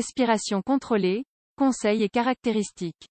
Respiration contrôlée, conseils et caractéristiques.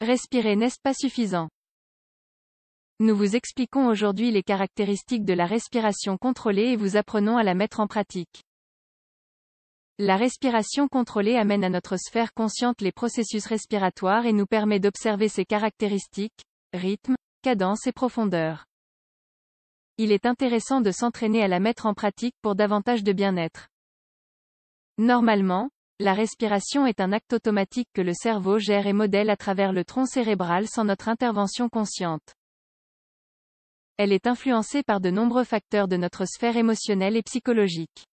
Respirer n'est-ce pas suffisant Nous vous expliquons aujourd'hui les caractéristiques de la respiration contrôlée et vous apprenons à la mettre en pratique. La respiration contrôlée amène à notre sphère consciente les processus respiratoires et nous permet d'observer ses caractéristiques, rythme, cadence et profondeur. Il est intéressant de s'entraîner à la mettre en pratique pour davantage de bien-être. Normalement, la respiration est un acte automatique que le cerveau gère et modèle à travers le tronc cérébral sans notre intervention consciente. Elle est influencée par de nombreux facteurs de notre sphère émotionnelle et psychologique.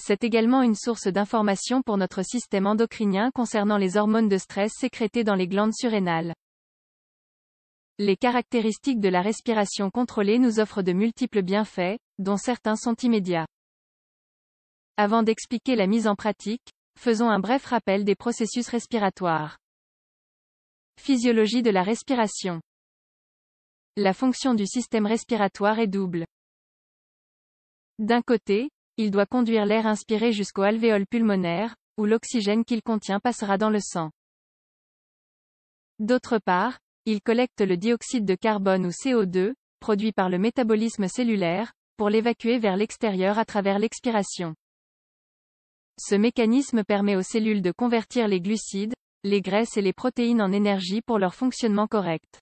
C'est également une source d'information pour notre système endocrinien concernant les hormones de stress sécrétées dans les glandes surrénales. Les caractéristiques de la respiration contrôlée nous offrent de multiples bienfaits, dont certains sont immédiats. Avant d'expliquer la mise en pratique, faisons un bref rappel des processus respiratoires. Physiologie de la respiration. La fonction du système respiratoire est double. D'un côté, il doit conduire l'air inspiré jusqu'aux alvéoles pulmonaires, où l'oxygène qu'il contient passera dans le sang. D'autre part, il collecte le dioxyde de carbone ou CO2, produit par le métabolisme cellulaire, pour l'évacuer vers l'extérieur à travers l'expiration. Ce mécanisme permet aux cellules de convertir les glucides, les graisses et les protéines en énergie pour leur fonctionnement correct.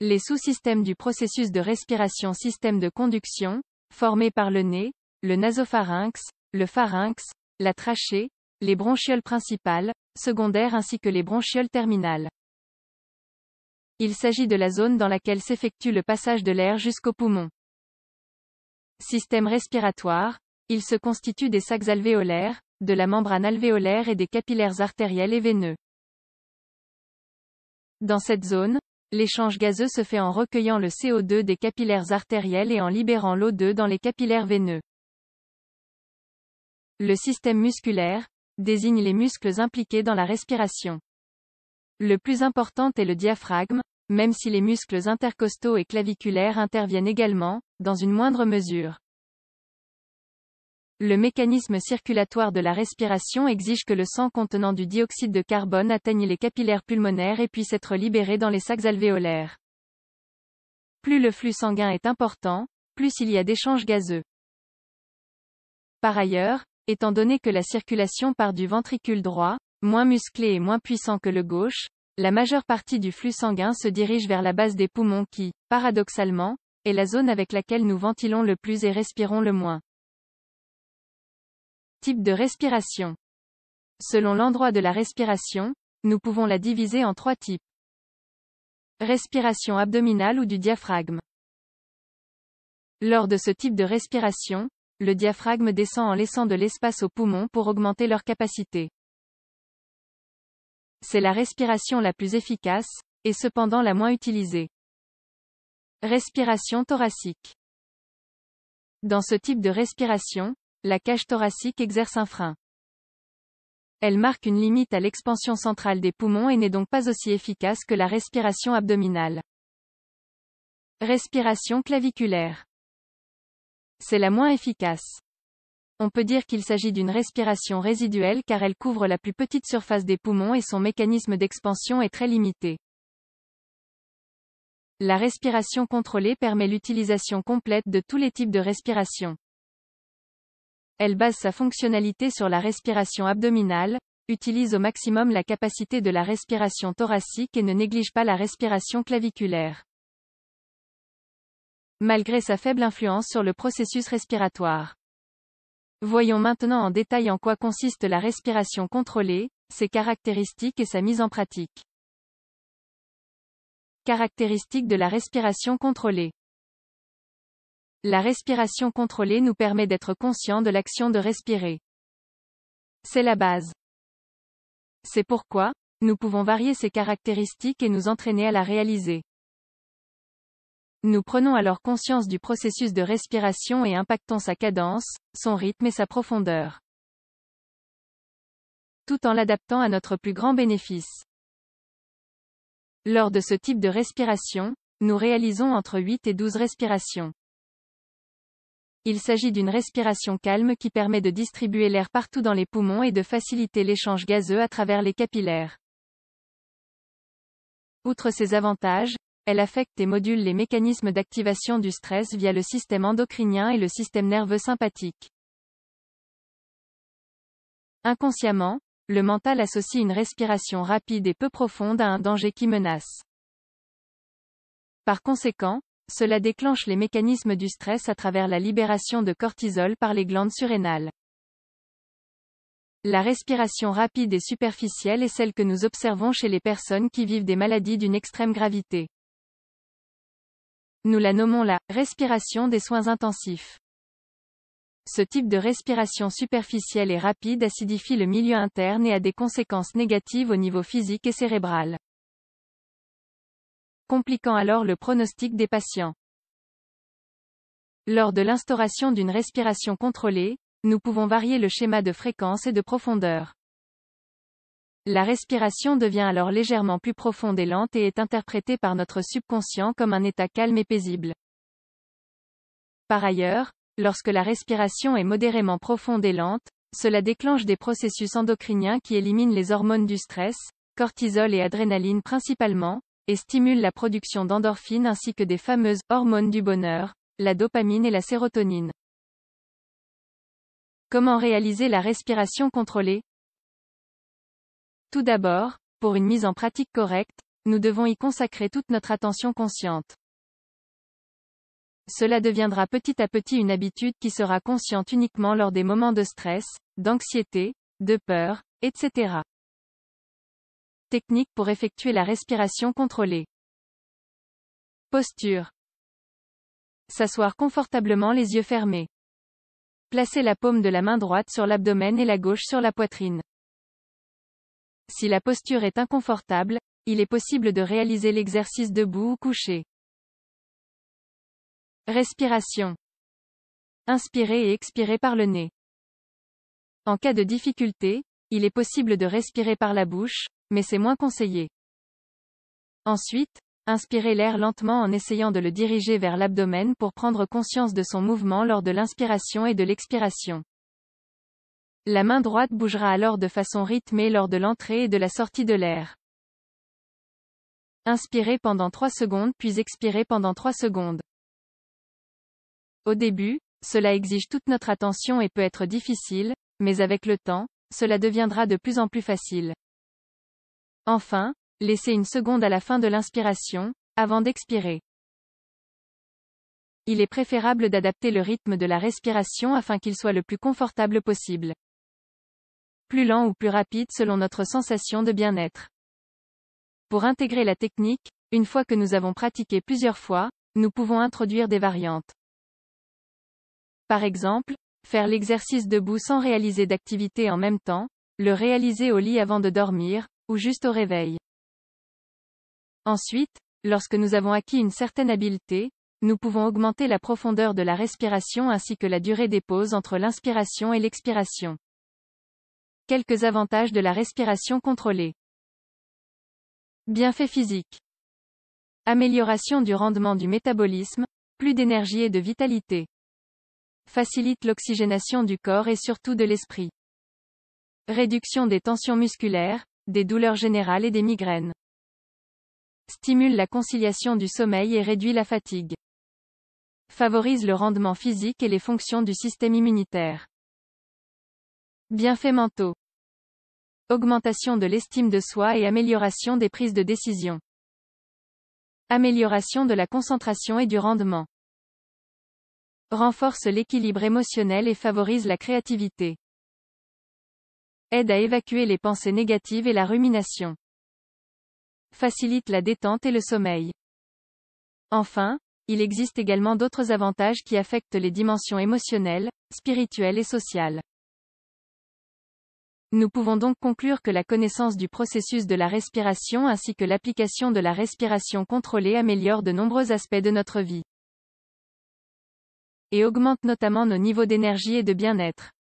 Les sous-systèmes du processus de respiration système de conduction, formé par le nez, le nasopharynx, le pharynx, la trachée, les bronchioles principales, secondaires ainsi que les bronchioles terminales. Il s'agit de la zone dans laquelle s'effectue le passage de l'air jusqu'au poumon. Système respiratoire, il se constitue des sacs alvéolaires, de la membrane alvéolaire et des capillaires artériels et veineux. Dans cette zone, l'échange gazeux se fait en recueillant le CO2 des capillaires artériels et en libérant l'O2 dans les capillaires veineux. Le système musculaire désigne les muscles impliqués dans la respiration. Le plus important est le diaphragme, même si les muscles intercostaux et claviculaires interviennent également, dans une moindre mesure. Le mécanisme circulatoire de la respiration exige que le sang contenant du dioxyde de carbone atteigne les capillaires pulmonaires et puisse être libéré dans les sacs alvéolaires. Plus le flux sanguin est important, plus il y a d'échanges gazeux. Par ailleurs, étant donné que la circulation part du ventricule droit, moins musclé et moins puissant que le gauche, la majeure partie du flux sanguin se dirige vers la base des poumons qui, paradoxalement, est la zone avec laquelle nous ventilons le plus et respirons le moins. Type de respiration. Selon l'endroit de la respiration, nous pouvons la diviser en trois types. Respiration abdominale ou du diaphragme. Lors de ce type de respiration, le diaphragme descend en laissant de l'espace aux poumons pour augmenter leur capacité. C'est la respiration la plus efficace, et cependant la moins utilisée. Respiration thoracique. Dans ce type de respiration, la cage thoracique exerce un frein. Elle marque une limite à l'expansion centrale des poumons et n'est donc pas aussi efficace que la respiration abdominale. Respiration claviculaire. C'est la moins efficace. On peut dire qu'il s'agit d'une respiration résiduelle car elle couvre la plus petite surface des poumons et son mécanisme d'expansion est très limité. La respiration contrôlée permet l'utilisation complète de tous les types de respiration. Elle base sa fonctionnalité sur la respiration abdominale, utilise au maximum la capacité de la respiration thoracique et ne néglige pas la respiration claviculaire. Malgré sa faible influence sur le processus respiratoire. Voyons maintenant en détail en quoi consiste la respiration contrôlée, ses caractéristiques et sa mise en pratique. Caractéristiques de la respiration contrôlée. La respiration contrôlée nous permet d'être conscient de l'action de respirer. C'est la base. C'est pourquoi, nous pouvons varier ses caractéristiques et nous entraîner à la réaliser. Nous prenons alors conscience du processus de respiration et impactons sa cadence, son rythme et sa profondeur. Tout en l'adaptant à notre plus grand bénéfice. Lors de ce type de respiration, nous réalisons entre 8 et 12 respirations. Il s'agit d'une respiration calme qui permet de distribuer l'air partout dans les poumons et de faciliter l'échange gazeux à travers les capillaires. Outre ses avantages, elle affecte et module les mécanismes d'activation du stress via le système endocrinien et le système nerveux sympathique. Inconsciemment, le mental associe une respiration rapide et peu profonde à un danger qui menace. Par conséquent, cela déclenche les mécanismes du stress à travers la libération de cortisol par les glandes surrénales. La respiration rapide et superficielle est celle que nous observons chez les personnes qui vivent des maladies d'une extrême gravité. Nous la nommons la respiration des soins intensifs. Ce type de respiration superficielle et rapide acidifie le milieu interne et a des conséquences négatives au niveau physique et cérébral compliquant alors le pronostic des patients. Lors de l'instauration d'une respiration contrôlée, nous pouvons varier le schéma de fréquence et de profondeur. La respiration devient alors légèrement plus profonde et lente et est interprétée par notre subconscient comme un état calme et paisible. Par ailleurs, lorsque la respiration est modérément profonde et lente, cela déclenche des processus endocriniens qui éliminent les hormones du stress, cortisol et adrénaline principalement, et stimule la production d'endorphines ainsi que des fameuses hormones du bonheur, la dopamine et la sérotonine. Comment réaliser la respiration contrôlée Tout d'abord, pour une mise en pratique correcte, nous devons y consacrer toute notre attention consciente. Cela deviendra petit à petit une habitude qui sera consciente uniquement lors des moments de stress, d'anxiété, de peur, etc. Technique pour effectuer la respiration contrôlée. Posture. S'asseoir confortablement les yeux fermés. Placer la paume de la main droite sur l'abdomen et la gauche sur la poitrine. Si la posture est inconfortable, il est possible de réaliser l'exercice debout ou couché. Respiration. Inspirez et expirez par le nez. En cas de difficulté, il est possible de respirer par la bouche, mais c'est moins conseillé. Ensuite, inspirez l'air lentement en essayant de le diriger vers l'abdomen pour prendre conscience de son mouvement lors de l'inspiration et de l'expiration. La main droite bougera alors de façon rythmée lors de l'entrée et de la sortie de l'air. Inspirez pendant 3 secondes puis expirez pendant 3 secondes. Au début, cela exige toute notre attention et peut être difficile, mais avec le temps, cela deviendra de plus en plus facile. Enfin, laissez une seconde à la fin de l'inspiration, avant d'expirer. Il est préférable d'adapter le rythme de la respiration afin qu'il soit le plus confortable possible. Plus lent ou plus rapide selon notre sensation de bien-être. Pour intégrer la technique, une fois que nous avons pratiqué plusieurs fois, nous pouvons introduire des variantes. Par exemple, faire l'exercice debout sans réaliser d'activité en même temps, le réaliser au lit avant de dormir, ou juste au réveil. Ensuite, lorsque nous avons acquis une certaine habileté, nous pouvons augmenter la profondeur de la respiration ainsi que la durée des pauses entre l'inspiration et l'expiration. Quelques avantages de la respiration contrôlée. Bienfaits physiques. Amélioration du rendement du métabolisme, plus d'énergie et de vitalité. Facilite l'oxygénation du corps et surtout de l'esprit. Réduction des tensions musculaires, des douleurs générales et des migraines. Stimule la conciliation du sommeil et réduit la fatigue. Favorise le rendement physique et les fonctions du système immunitaire. Bienfaits mentaux. Augmentation de l'estime de soi et amélioration des prises de décision. Amélioration de la concentration et du rendement renforce l'équilibre émotionnel et favorise la créativité aide à évacuer les pensées négatives et la rumination, facilite la détente et le sommeil. Enfin, il existe également d'autres avantages qui affectent les dimensions émotionnelles, spirituelles et sociales. Nous pouvons donc conclure que la connaissance du processus de la respiration ainsi que l'application de la respiration contrôlée améliore de nombreux aspects de notre vie et augmente notamment nos niveaux d'énergie et de bien-être.